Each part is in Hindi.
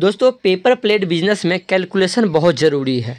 दोस्तों पेपर प्लेट बिजनेस में कैलकुलेशन बहुत ज़रूरी है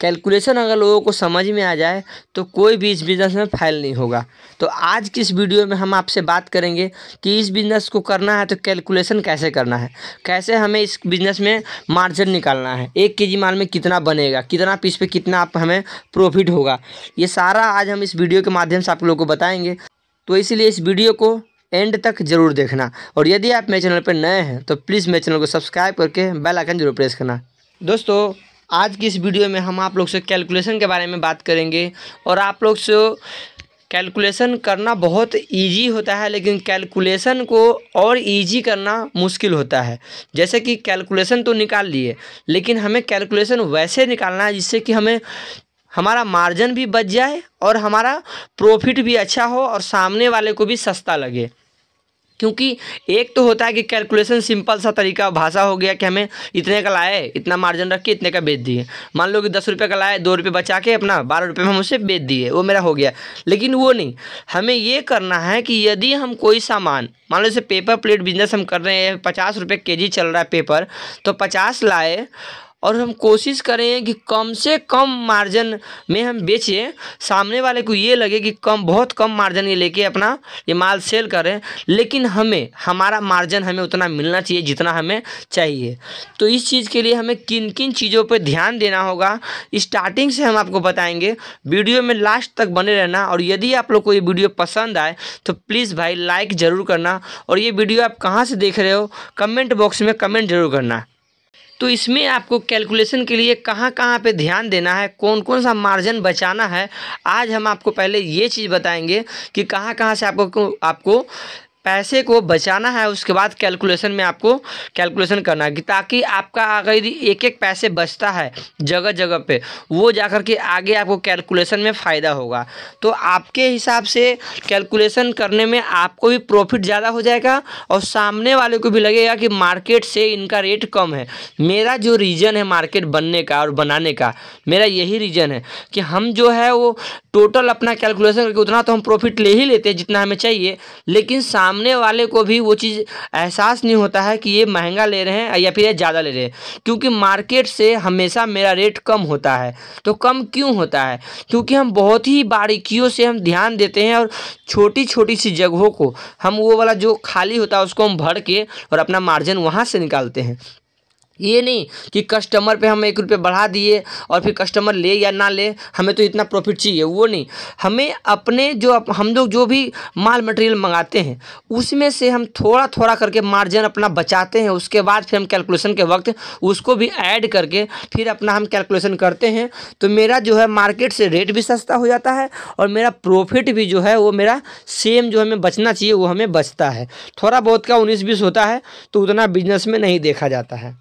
कैलकुलेशन अगर लोगों को समझ में आ जाए तो कोई भी इस बिज़नेस में फैल नहीं होगा तो आज की इस वीडियो में हम आपसे बात करेंगे कि इस बिज़नेस को करना है तो कैलकुलेशन कैसे करना है कैसे हमें इस बिज़नेस में मार्जिन निकालना है एक के माल में कितना बनेगा कितना पीस पे कितना आप हमें प्रॉफिट होगा ये सारा आज हम इस वीडियो के माध्यम से आप लोगों को बताएँगे तो इसलिए इस वीडियो को एंड तक जरूर देखना और यदि आप मेरे चैनल पर नए हैं तो प्लीज़ मेरे चैनल को सब्सक्राइब करके बेल आइकन जरूर प्रेस करना दोस्तों आज की इस वीडियो में हम आप लोग से कैलकुलेशन के बारे में बात करेंगे और आप लोग से कैलकुलेशन करना बहुत इजी होता है लेकिन कैलकुलेशन को और इजी करना मुश्किल होता है जैसे कि कैलकुलेशन तो निकाल लिए लेकिन हमें कैलकुलेशन वैसे निकालना है जिससे कि हमें हमारा मार्जिन भी बच जाए और हमारा प्रॉफिट भी अच्छा हो और सामने वाले को भी सस्ता लगे क्योंकि एक तो होता है कि कैलकुलेशन सिंपल सा तरीका भाषा हो गया कि हमें इतने का लाए इतना मार्जिन रख के इतने का बेच दिए मान लो कि दस रुपये का लाए दो रुपये बचा के अपना बारह रुपये में हम उसे बेच दिए वो मेरा हो गया लेकिन वो नहीं हमें ये करना है कि यदि हम कोई सामान मान लो जैसे पेपर प्लेट बिजनेस हम कर रहे हैं पचास रुपये के जी चल रहा है पेपर तो पचास लाए और हम कोशिश करें कि कम से कम मार्जिन में हम बेचें सामने वाले को ये लगे कि कम बहुत कम मार्जिन ये लेके अपना ये माल सेल करें लेकिन हमें हमारा मार्जिन हमें उतना मिलना चाहिए जितना हमें चाहिए तो इस चीज़ के लिए हमें किन किन चीज़ों पर ध्यान देना होगा स्टार्टिंग से हम आपको बताएंगे वीडियो में लास्ट तक बने रहना और यदि आप लोग को ये वीडियो पसंद आए तो प्लीज़ भाई लाइक ज़रूर करना और ये वीडियो आप कहाँ से देख रहे हो कमेंट बॉक्स में कमेंट ज़रूर करना तो इसमें आपको कैलकुलेशन के लिए कहाँ कहाँ पे ध्यान देना है कौन कौन सा मार्जिन बचाना है आज हम आपको पहले ये चीज़ बताएंगे कि कहाँ कहाँ से आपको आपको पैसे को बचाना है उसके बाद कैलकुलेशन में आपको कैलकुलेशन करना है ताकि आपका अगर एक एक पैसे बचता है जगह जगह पे वो जाकर के आगे आपको कैलकुलेशन में फ़ायदा होगा तो आपके हिसाब से कैलकुलेशन करने में आपको भी प्रॉफिट ज़्यादा हो जाएगा और सामने वाले को भी लगेगा कि मार्केट से इनका रेट कम है मेरा जो रीज़न है मार्केट बनने का और बनाने का मेरा यही रीज़न है कि हम जो है वो टोटल अपना कैलकुलेशन करके उतना तो हम प्रॉफिट ले ही लेते हैं जितना हमें चाहिए लेकिन साम सामने वाले को भी वो चीज़ एहसास नहीं होता है कि ये महंगा ले रहे हैं या फिर ये ज़्यादा ले रहे हैं क्योंकि मार्केट से हमेशा मेरा रेट कम होता है तो कम क्यों होता है क्योंकि हम बहुत ही बारीकियों से हम ध्यान देते हैं और छोटी छोटी सी जगहों को हम वो वाला जो खाली होता है उसको हम भर के और अपना मार्जिन वहाँ से निकालते हैं ये नहीं कि कस्टमर पे हम एक रुपये बढ़ा दिए और फिर कस्टमर ले या ना ले हमें तो इतना प्रॉफिट चाहिए वो नहीं हमें अपने जो हम लोग जो भी माल मटेरियल मंगाते हैं उसमें से हम थोड़ा थोड़ा करके मार्जिन अपना बचाते हैं उसके बाद फिर हम कैलकुलेशन के वक्त उसको भी ऐड करके फिर अपना हम कैलकुलेशन करते हैं तो मेरा जो है मार्केट से रेट भी सस्ता हो जाता है और मेरा प्रॉफिट भी जो है वो मेरा सेम जो हमें बचना चाहिए वो हमें बचता है थोड़ा बहुत का उन्नीस बीस होता है तो उतना बिजनेस में नहीं देखा जाता है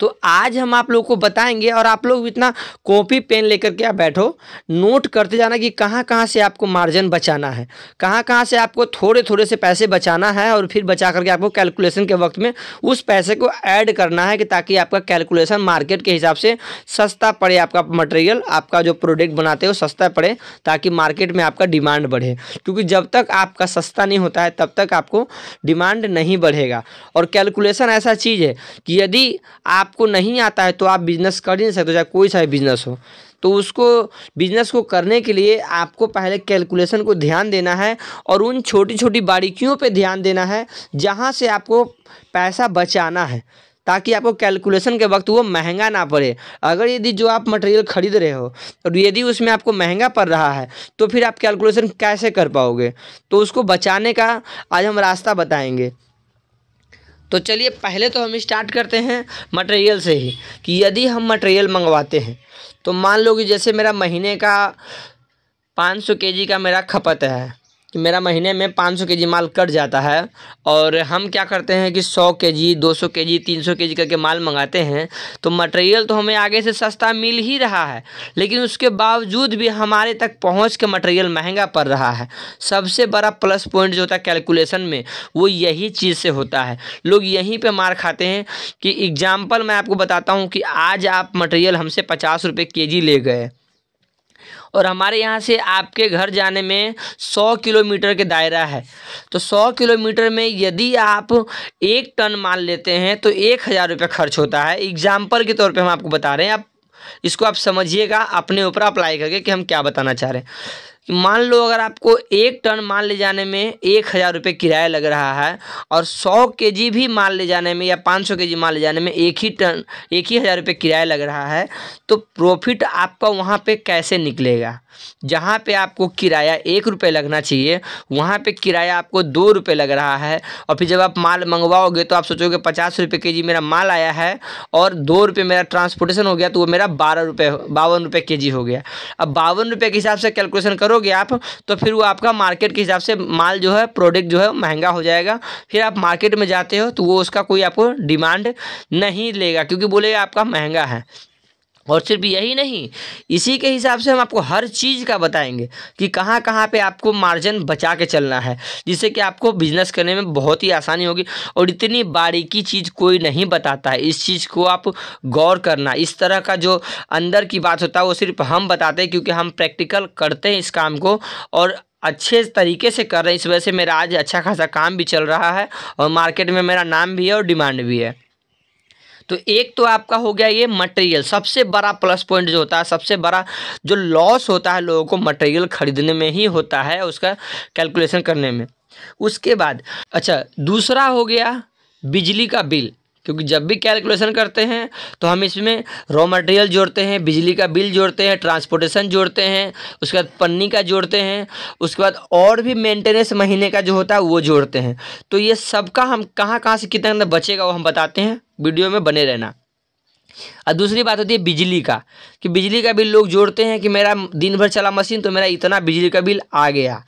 तो आज हम आप लोग को बताएंगे और आप लोग इतना कॉपी पेन लेकर के आप बैठो नोट करते जाना कि कहाँ कहाँ से आपको मार्जिन बचाना है कहाँ कहाँ से आपको थोड़े थोड़े से पैसे बचाना है और फिर बचा करके आपको कैलकुलेशन के वक्त में उस पैसे को ऐड करना है कि ताकि आपका कैलकुलेशन मार्केट के हिसाब से सस्ता पड़े आपका मटेरियल आपका जो प्रोडक्ट बनाते हो सस्ता पड़े ताकि मार्केट में आपका डिमांड बढ़े क्योंकि जब तक आपका सस्ता नहीं होता है तब तक आपको डिमांड नहीं बढ़ेगा और कैलकुलेशन ऐसा चीज़ है कि यदि आप आपको नहीं आता है तो आप बिज़नेस कर ही नहीं सकते चाहे कोई सा भी बिज़नेस हो तो उसको बिज़नेस को करने के लिए आपको पहले कैलकुलेशन को ध्यान देना है और उन छोटी छोटी बारीकियों पे ध्यान देना है जहाँ से आपको पैसा बचाना है ताकि आपको कैलकुलेशन के वक्त वो महंगा ना पड़े अगर यदि जो आप मटेरियल ख़रीद रहे हो और यदि उसमें आपको महंगा पड़ रहा है तो फिर आप कैलकुलेशन कैसे कर पाओगे तो उसको बचाने का आज हम रास्ता बताएंगे तो चलिए पहले तो हम स्टार्ट करते हैं मटेरियल से ही कि यदि हम मटेरियल मंगवाते हैं तो मान लो कि जैसे मेरा महीने का पाँच सौ के जी का मेरा खपत है कि मेरा महीने में पाँच सौ के जी माल कट जाता है और हम क्या करते हैं कि सौ के जी दो सौ के जी तीन सौ के जी करके माल मंगाते हैं तो मटेरियल तो हमें आगे से सस्ता मिल ही रहा है लेकिन उसके बावजूद भी हमारे तक पहुँच के मटेरियल महंगा पड़ रहा है सबसे बड़ा प्लस पॉइंट जो होता है कैलकुलेशन में वो यही चीज़ से होता है लोग यहीं पर मार खाते हैं कि एग्ज़ाम्पल मैं आपको बताता हूँ कि आज आप मटेरियल हमसे पचास रुपये के जी ले गए और हमारे यहाँ से आपके घर जाने में सौ किलोमीटर के दायरा है तो सौ किलोमीटर में यदि आप एक टन माल लेते हैं तो एक हज़ार रुपये खर्च होता है एग्जाम्पल के तौर पर हम आपको बता रहे हैं आप इसको आप समझिएगा अपने ऊपर अप्लाई करके कि हम क्या बताना चाह रहे हैं मान लो अगर आपको एक टन माल ले जाने में एक हज़ार रुपये किराया लग रहा है और सौ के जी भी माल ले जाने में या पाँच सौ के जी माल ले जाने में एक ही टन एक ही हज़ार रुपये किराया लग रहा है तो प्रॉफिट आपका वहाँ पे कैसे निकलेगा जहाँ पे आपको किराया एक रुपये लगना चाहिए वहाँ पे किराया आपको दो रुपये लग रहा है और फिर जब आप माल मंगवाओगे तो आप सोचोगे पचास रुपये के जी मेरा माल आया है और दो रुपये मेरा ट्रांसपोर्टेशन हो गया तो वो मेरा बारह रुपये बावन रुपये के जी हो गया अब बावन रुपये के हिसाब से कैलकुलेशन करोगे आप तो फिर वो आपका मार्केट के हिसाब से माल जो है प्रोडक्ट जो है महंगा हो जाएगा फिर आप मार्केट में जाते हो तो वो उसका कोई आपको डिमांड नहीं लेगा क्योंकि बोलेगा आपका महंगा है और सिर्फ यही नहीं इसी के हिसाब से हम आपको हर चीज़ का बताएंगे कि कहाँ कहाँ पे आपको मार्जिन बचा के चलना है जिससे कि आपको बिजनेस करने में बहुत ही आसानी होगी और इतनी बारीकी चीज़ कोई नहीं बताता है इस चीज़ को आप गौर करना इस तरह का जो अंदर की बात होता है वो सिर्फ हम बताते हैं क्योंकि हम प्रैक्टिकल करते हैं इस काम को और अच्छे तरीके से कर रहे हैं इस वजह से मेरा आज अच्छा खासा काम भी चल रहा है और मार्केट में मेरा नाम भी है और डिमांड भी है तो एक तो आपका हो गया ये मटेरियल सबसे बड़ा प्लस पॉइंट जो होता है सबसे बड़ा जो लॉस होता है लोगों को मटेरियल खरीदने में ही होता है उसका कैलकुलेशन करने में उसके बाद अच्छा दूसरा हो गया बिजली का बिल क्योंकि जब भी कैलकुलेशन करते हैं तो हम इसमें रॉ मटेरियल जोड़ते हैं बिजली का बिल जोड़ते हैं ट्रांसपोर्टेशन जोड़ते हैं उसके बाद पन्नी का जोड़ते हैं उसके बाद और भी मेंटेनेंस महीने का जो होता है वो जोड़ते हैं तो ये सबका हम कहाँ कहाँ से कितना बचेगा वो हम बताते हैं वीडियो में बने रहना और दूसरी बात होती है बिजली का कि बिजली का बिल लोग जोड़ते हैं कि मेरा दिन भर चला मशीन तो मेरा इतना बिजली का बिल आ गया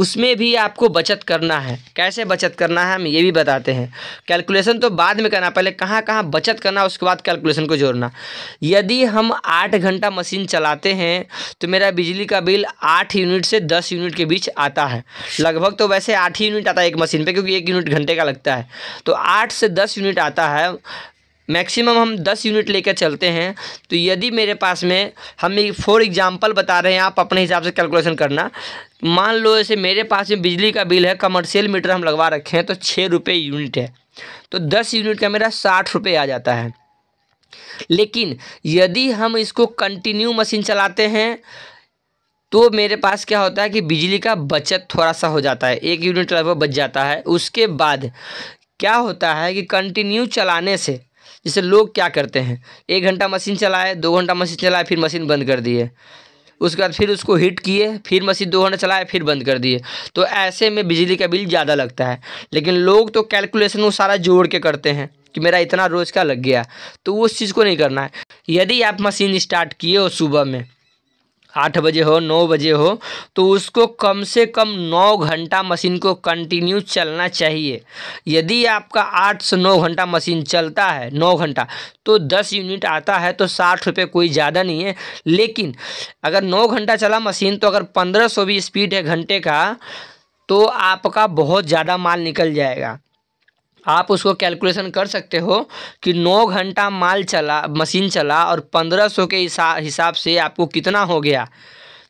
उसमें भी आपको बचत करना है कैसे बचत करना है हम ये भी बताते हैं कैलकुलेशन तो बाद में करना पहले कहाँ कहाँ बचत करना उसके बाद कैलकुलेशन को जोड़ना यदि हम आठ घंटा मशीन चलाते हैं तो मेरा बिजली का बिल आठ यूनिट से दस यूनिट के बीच आता है लगभग तो वैसे आठ ही यूनिट आता है एक मशीन पर क्योंकि एक यूनिट घंटे का लगता है तो आठ से दस यूनिट आता है मैक्सिमम हम दस यूनिट लेकर चलते हैं तो यदि मेरे पास में हम फॉर एग्जांपल बता रहे हैं आप अपने हिसाब से कैलकुलेशन करना मान लो जैसे मेरे पास में बिजली का बिल है कमर्शियल मीटर हम लगवा रखे हैं तो छः रुपये यूनिट है तो दस यूनिट का मेरा साठ रुपये आ जाता है लेकिन यदि हम इसको कंटिन्यू मशीन चलाते हैं तो मेरे पास क्या होता है कि बिजली का बचत थोड़ा सा हो जाता है एक यूनिट लगभग बच जाता है उसके बाद क्या होता है कि कंटिन्यू चलाने से जैसे लोग क्या करते हैं एक घंटा मशीन चलाए दो घंटा मशीन चलाए फिर मशीन बंद कर दिए उसके बाद फिर उसको हीट किए फिर मशीन दो घंटा चलाए फिर बंद कर दिए तो ऐसे में बिजली का बिल ज़्यादा लगता है लेकिन लोग तो कैलकुलेशन वो सारा जोड़ के करते हैं कि मेरा इतना रोज़ का लग गया तो उस चीज़ को नहीं करना है यदि आप मशीन स्टार्ट किए हो सुबह में आठ बजे हो नौ बजे हो तो उसको कम से कम नौ घंटा मशीन को कंटिन्यू चलना चाहिए यदि आपका आठ से नौ घंटा मशीन चलता है नौ घंटा तो दस यूनिट आता है तो साठ रुपये कोई ज़्यादा नहीं है लेकिन अगर नौ घंटा चला मशीन तो अगर पंद्रह सौ भी स्पीड है घंटे का तो आपका बहुत ज़्यादा माल निकल जाएगा आप उसको कैलकुलेशन कर सकते हो कि नौ घंटा माल चला मशीन चला और पंद्रह सौ के हिसाब से आपको कितना हो गया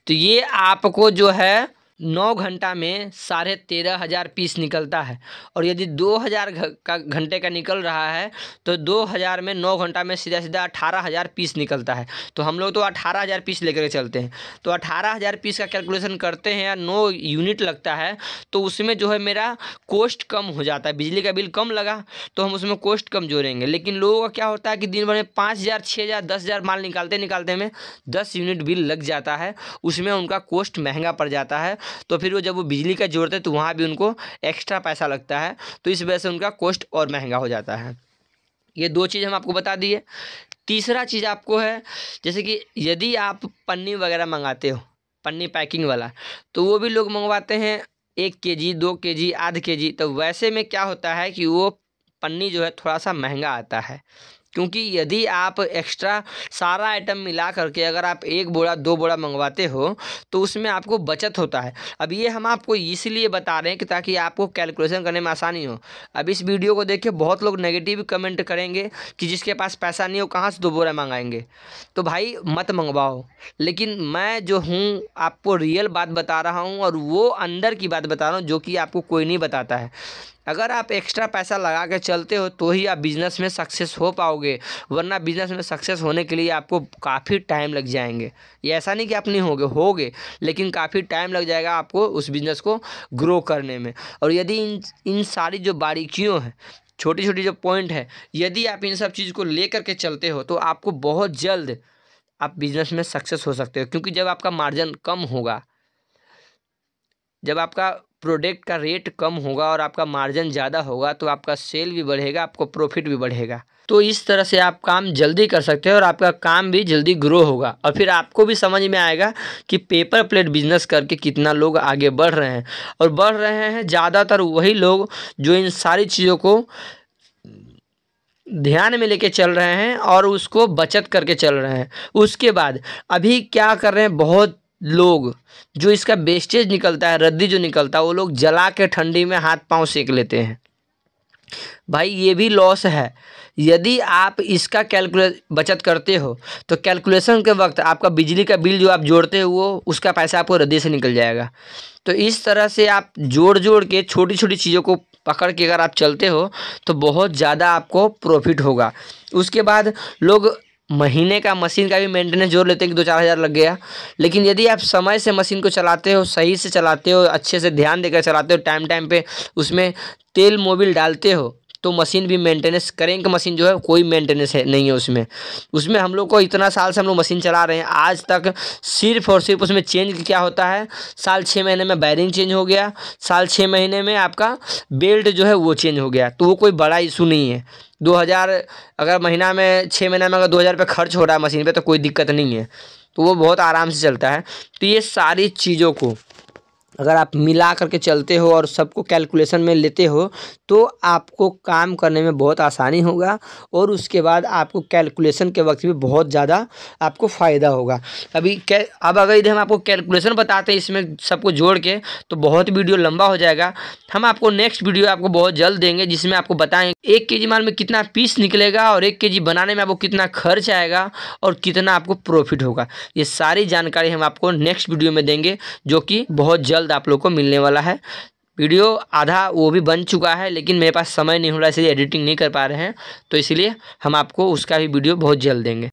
तो ये आपको जो है नौ घंटा में साढ़े तेरह हज़ार पीस निकलता है और यदि दो हज़ार का घंटे का निकल रहा है तो दो हज़ार में नौ घंटा में सीधा सीधा अठारह हज़ार पीस निकलता है तो हम लोग तो अठारह हज़ार पीस लेकर चलते हैं तो अठारह हज़ार पीस का कैलकुलेशन करते हैं या नौ यूनिट लगता है तो उसमें जो है मेरा कोस्ट कम हो जाता है बिजली का बिल कम लगा तो हम उसमें कोस्ट कम जोड़ेंगे लेकिन लोगों का क्या होता है कि दिन भर में पाँच हज़ार छः हज़ार दस हज़ार माल निकालते निकालते में दस यूनिट बिल लग जाता है उसमें उनका कोस्ट महंगा पड़ जाता है तो फिर वो जब वो बिजली का जोड़ते हैं तो वहाँ भी उनको एक्स्ट्रा पैसा लगता है तो इस वजह से उनका कॉस्ट और महंगा हो जाता है ये दो चीज़ हम आपको बता दिए तीसरा चीज़ आपको है जैसे कि यदि आप पन्नी वगैरह मंगाते हो पन्नी पैकिंग वाला तो वो भी लोग मंगवाते हैं एक के जी दो के जी आध के जी तो वैसे में क्या होता है कि वो पन्नी जो है थोड़ा सा महंगा आता है क्योंकि यदि आप एक्स्ट्रा सारा आइटम मिला करके अगर आप एक बोरा दो बोरा मंगवाते हो तो उसमें आपको बचत होता है अब ये हम आपको इसलिए बता रहे हैं कि ताकि आपको कैलकुलेशन करने में आसानी हो अब इस वीडियो को देखिए बहुत लोग नेगेटिव कमेंट करेंगे कि जिसके पास पैसा नहीं हो कहाँ से दो बोरा मंगाएंगे तो भाई मत मंगवाओ लेकिन मैं जो हूँ आपको रियल बात बता रहा हूँ और वो अंदर की बात बता रहा हूँ जो कि आपको कोई नहीं बताता है अगर आप एक्स्ट्रा पैसा लगा के चलते हो तो ही आप बिज़नेस में सक्सेस हो पाओगे वरना बिज़नेस में सक्सेस होने के लिए आपको काफ़ी टाइम लग जाएंगे ये ऐसा नहीं कि आप नहीं होगे होगे लेकिन काफ़ी टाइम लग जाएगा आपको उस बिज़नेस को ग्रो करने में और यदि इन इन सारी जो बारीकियों हैं छोटी छोटी जो पॉइंट है यदि आप इन सब चीज़ को ले करके चलते हो तो आपको बहुत जल्द आप बिज़नेस में सक्सेस हो सकते हो क्योंकि जब आपका मार्जिन कम होगा जब आपका प्रोडक्ट का रेट कम होगा और आपका मार्जिन ज़्यादा होगा तो आपका सेल भी बढ़ेगा आपको प्रॉफिट भी बढ़ेगा तो इस तरह से आप काम जल्दी कर सकते हैं और आपका काम भी जल्दी ग्रो होगा और फिर आपको भी समझ में आएगा कि पेपर प्लेट बिजनेस करके कितना लोग आगे बढ़ रहे हैं और बढ़ रहे हैं ज़्यादातर वही लोग जो इन सारी चीज़ों को ध्यान में लेके चल रहे हैं और उसको बचत करके चल रहे हैं उसके बाद अभी क्या कर रहे हैं बहुत लोग जो इसका वेस्टेज निकलता है रद्दी जो निकलता है वो लोग जला के ठंडी में हाथ पांव सेक लेते हैं भाई ये भी लॉस है यदि आप इसका कैलकुले बचत करते हो तो कैलकुलेशन के वक्त आपका बिजली का बिल जो आप जोड़ते हो वो उसका पैसा आपको रद्दी से निकल जाएगा तो इस तरह से आप जोड़ जोड़ के छोटी छोटी चीज़ों को पकड़ के अगर आप चलते हो तो बहुत ज़्यादा आपको प्रॉफिट होगा उसके बाद लोग महीने का मशीन का भी मेंटेनेंस जोर लेते हैं कि दो चार हज़ार लग गया लेकिन यदि आप समय से मशीन को चलाते हो सही से चलाते हो अच्छे से ध्यान देकर चलाते हो टाइम टाइम पे उसमें तेल मोबिल डालते हो तो मशीन भी मेंटेनेंस करेंगे मशीन जो है कोई मेंटेनेंस है नहीं है उसमें उसमें हम लोग को इतना साल से हम लोग मशीन चला रहे हैं आज तक सिर्फ और सिर्फ उसमें चेंज क्या होता है साल छः महीने में बैरिंग चेंज हो गया साल छः महीने में आपका बेल्ट जो है वो चेंज हो गया तो वो कोई बड़ा इशू नहीं है दो हज़ार अगर महीना में छः महीना में अगर दो हज़ार रुपये खर्च हो रहा है मशीन पे तो कोई दिक्कत नहीं है तो वो बहुत आराम से चलता है तो ये सारी चीज़ों को अगर आप मिला करके चलते हो और सबको कैलकुलेशन में लेते हो तो आपको काम करने में बहुत आसानी होगा और उसके बाद आपको कैलकुलेशन के वक्त भी बहुत ज़्यादा आपको फ़ायदा होगा अभी कै अब अगर इधर हम आपको कैलकुलेशन बताते हैं इसमें सबको जोड़ के तो बहुत वीडियो लंबा हो जाएगा हम आपको नेक्स्ट वीडियो आपको बहुत जल्द देंगे जिसमें आपको बताएँ एक के माल में कितना पीस निकलेगा और एक के बनाने में आपको कितना खर्च आएगा और कितना आपको प्रॉफिट होगा ये सारी जानकारी हम आपको नेक्स्ट वीडियो में देंगे जो कि बहुत जल्द जल्द आप लोग को मिलने वाला है वीडियो आधा वो भी बन चुका है लेकिन मेरे पास समय नहीं हो रहा इसलिए एडिटिंग नहीं कर पा रहे हैं तो इसलिए हम आपको उसका भी वीडियो बहुत जल्द देंगे